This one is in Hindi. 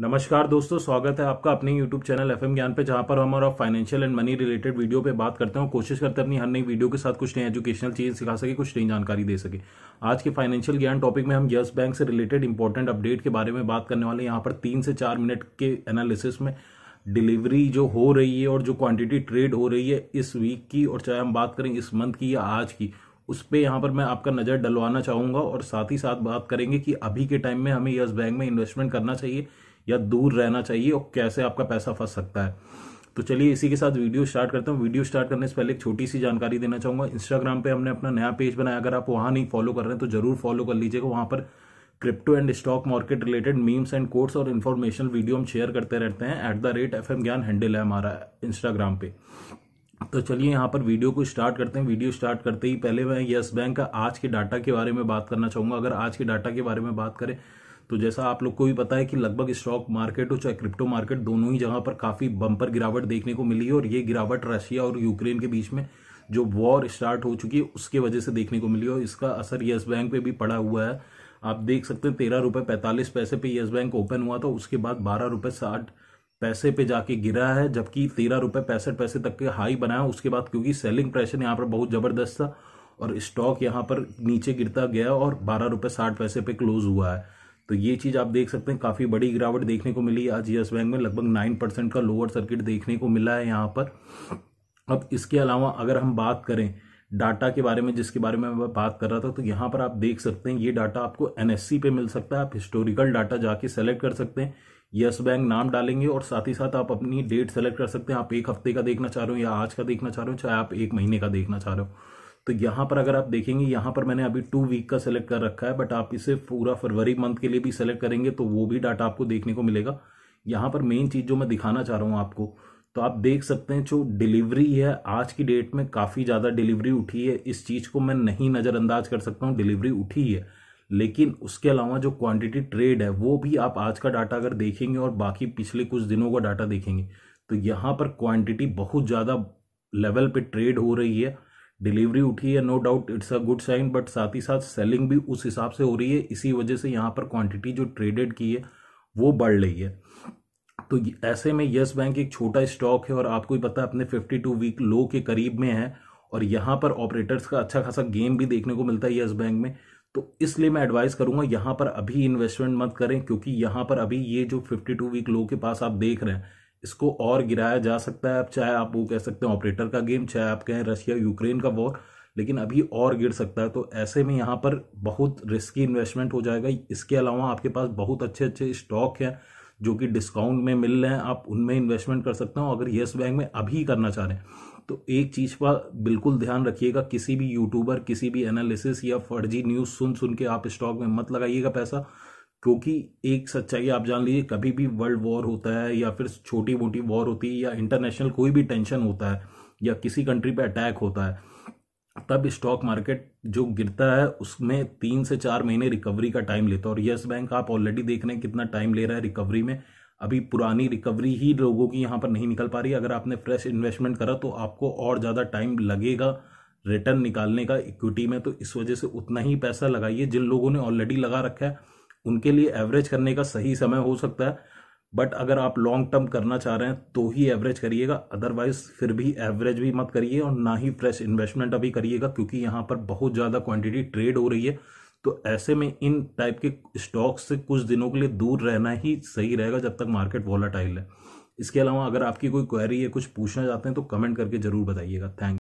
नमस्कार दोस्तों स्वागत है आपका अपने YouTube चैनल एफ ज्ञान पे जहाँ पर हम और आप financial and money related video पे बात करते हैं और कोशिश करते हैं अपनी हर नई वीडियो के साथ कुछ नई एजुकेशनल चीज़ सिखा सके कुछ नई जानकारी दे सके आज के फाइनेंशियल ज्ञान टॉपिक में हम यस बैंक से रिलेटेड इंपॉर्टेंट अपडेट के बारे में बात करने वाले हैं यहाँ पर तीन से चार मिनट के एनालिसिस में डिलीवरी जो हो रही है और जो क्वांटिटी ट्रेड हो रही है इस वीक की और चाहे हम बात करें इस मंथ की या आज की उस पर यहाँ पर मैं आपका नज़र डलवाना चाहूँगा और साथ ही साथ बात करेंगे कि अभी के टाइम में हमें यस बैंक में इन्वेस्टमेंट करना चाहिए या दूर रहना चाहिए और कैसे आपका पैसा फंस सकता है तो चलिए इसी के साथ वीडियो स्टार्ट करते हैं वीडियो स्टार्ट करने से पहले एक छोटी सी जानकारी देना चाहूँगा इंस्टाग्राम पे हमने अपना नया पेज बनाया अगर आप वहाँ नहीं फॉलो कर रहे हैं तो जरूर फॉलो कर लीजिएगा वहाँ पर crypto and stock market related memes and quotes और इन्फॉर्मेशन वीडियो हम शेयर करते रहते हैं at the rate F Gyaan handle है हमारा इंस्टाग्राम पे तो चलिए यहाँ पर वीडियो को स्टार्ट करते हैं वीडियो स्टार्ट करते ही पहले मैं यस बैंक का आज के डाटा के बारे में बात करना चाहूँगा अगर आज के डाटा के बारे में बात करें तो जैसा आप लोग को भी पता है कि लगभग स्टॉक मार्केट और चाहे क्रिप्टो मार्केट दोनों ही जगह पर काफी बंपर गिरावट देखने को मिली है और ये गिरावट रशिया और यूक्रेन के बीच में जो वॉर स्टार्ट हो चुकी है उसके वजह से देखने को मिली और इसका असर येस बैंक पे भी पड़ा हुआ है आप देख सकते हैं तेरह रुपये पैंतालीस पैसे पे येस बैंक ओपन हुआ था उसके बाद बारह रुपये साठ पैसे पे जाके गिरा है जबकि तेरह रुपये पैंसठ पैसे तक के हाई बनाया उसके बाद क्योंकि सेलिंग प्रेशर यहाँ पर बहुत ज़बरदस्त था और स्टॉक यहाँ पर नीचे गिरता गया और बारह रुपये साठ पैसे पे क्लोज हुआ है तो ये चीज़ आप देख सकते हैं काफ़ी बड़ी गिरावट देखने को मिली आज यस बैंक में लगभग नाइन परसेंट का लोअर सर्किट देखने को मिला है यहाँ पर अब इसके अलावा अगर हम बात करें डाटा के बारे में जिसके बारे में मैं बात कर रहा था तो यहाँ पर आप देख सकते हैं ये डाटा आपको एन पे मिल सकता है आप हिस्टोरिकल डाटा जाके सेलेक्ट कर सकते हैं यस बैंक नाम डालेंगे और साथ ही साथ आप अपनी डेट सेलेक्ट कर सकते हैं आप एक हफ्ते का देखना चाह रहे हो या आज का देखना चाह रहे हो चाहे आप एक महीने का देखना चाह रहे हो तो यहां पर अगर आप देखेंगे यहां पर मैंने अभी टू वीक का सेलेक्ट कर रखा है बट आप इसे पूरा फरवरी मंथ के लिए भी सेलेक्ट करेंगे तो वो भी डाटा आपको देखने को मिलेगा यहां पर मेन चीज़ जो मैं दिखाना चाह रहा हूं आपको तो आप देख सकते हैं जो डिलीवरी है आज की डेट में काफ़ी ज़्यादा डिलीवरी उठी है इस चीज़ को मैं नहीं नज़रअंदाज कर सकता हूँ डिलीवरी उठी है लेकिन उसके अलावा जो क्वांटिटी ट्रेड है वो भी आप आज का डाटा अगर देखेंगे और बाकी पिछले कुछ दिनों का डाटा देखेंगे तो यहां पर क्वांटिटी बहुत ज़्यादा लेवल पे ट्रेड हो रही है डिलीवरी उठी है no doubt it's a good sign but साथ ही साथ सेलिंग भी उस हिसाब से हो रही है इसी वजह से यहाँ पर क्वांटिटी जो ट्रेडेड की है वो बढ़ रही है तो ऐसे में येस बैंक एक छोटा स्टॉक है और आपको ही पता है अपने 52 वीक लो के करीब में है और यहाँ पर ऑपरेटर्स का अच्छा खासा गेम भी देखने को मिलता है येस बैंक में तो इसलिए मैं एडवाइस करूंगा यहाँ पर अभी इन्वेस्टमेंट मत करें क्योंकि यहाँ पर अभी ये जो 52 वीक लो के पास आप देख रहे हैं इसको और गिराया जा सकता है अब चाहे आप वो कह सकते हैं ऑपरेटर का गेम चाहे आप कहें रशिया यूक्रेन का वॉर लेकिन अभी और गिर सकता है तो ऐसे में यहाँ पर बहुत रिस्की इन्वेस्टमेंट हो जाएगा इसके अलावा आपके पास बहुत अच्छे अच्छे स्टॉक हैं जो कि डिस्काउंट में मिल रहे हैं आप उनमें इन्वेस्टमेंट कर सकते हो अगर येस बैंक में अभी करना चाह रहे हैं तो एक चीज़ पर बिल्कुल ध्यान रखिएगा किसी भी यूट्यूबर किसी भी एनालिसिस या फर्जी न्यूज़ सुन सुन के आप स्टॉक में मत लगाइएगा पैसा क्योंकि एक सच्चाई आप जान लीजिए कभी भी वर्ल्ड वॉर होता है या फिर छोटी मोटी वॉर होती है या इंटरनेशनल कोई भी टेंशन होता है या किसी कंट्री पे अटैक होता है तब स्टॉक मार्केट जो गिरता है उसमें तीन से चार महीने रिकवरी का टाइम लेता है और येस बैंक आप ऑलरेडी देख रहे हैं कितना टाइम ले रहा है रिकवरी में अभी पुरानी रिकवरी ही लोगों की यहाँ पर नहीं निकल पा रही अगर आपने फ्रेश इन्वेस्टमेंट करा तो आपको और ज़्यादा टाइम लगेगा रिटर्न निकालने का इक्विटी में तो इस वजह से उतना ही पैसा लगाइए जिन लोगों ने ऑलरेडी लगा रखा है उनके लिए एवरेज करने का सही समय हो सकता है बट अगर आप लॉन्ग टर्म करना चाह रहे हैं तो ही एवरेज करिएगा अदरवाइज फिर भी एवरेज भी मत करिए और ना ही फ्रेश इन्वेस्टमेंट अभी करिएगा क्योंकि यहाँ पर बहुत ज़्यादा क्वांटिटी ट्रेड हो रही है तो ऐसे में इन टाइप के स्टॉक्स से कुछ दिनों के लिए दूर रहना ही सही रहेगा जब तक मार्केट वॉलाटाइल है इसके अलावा अगर आपकी कोई क्वेरी है कुछ पूछना चाहते हैं तो कमेंट करके जरूर बताइएगा थैंक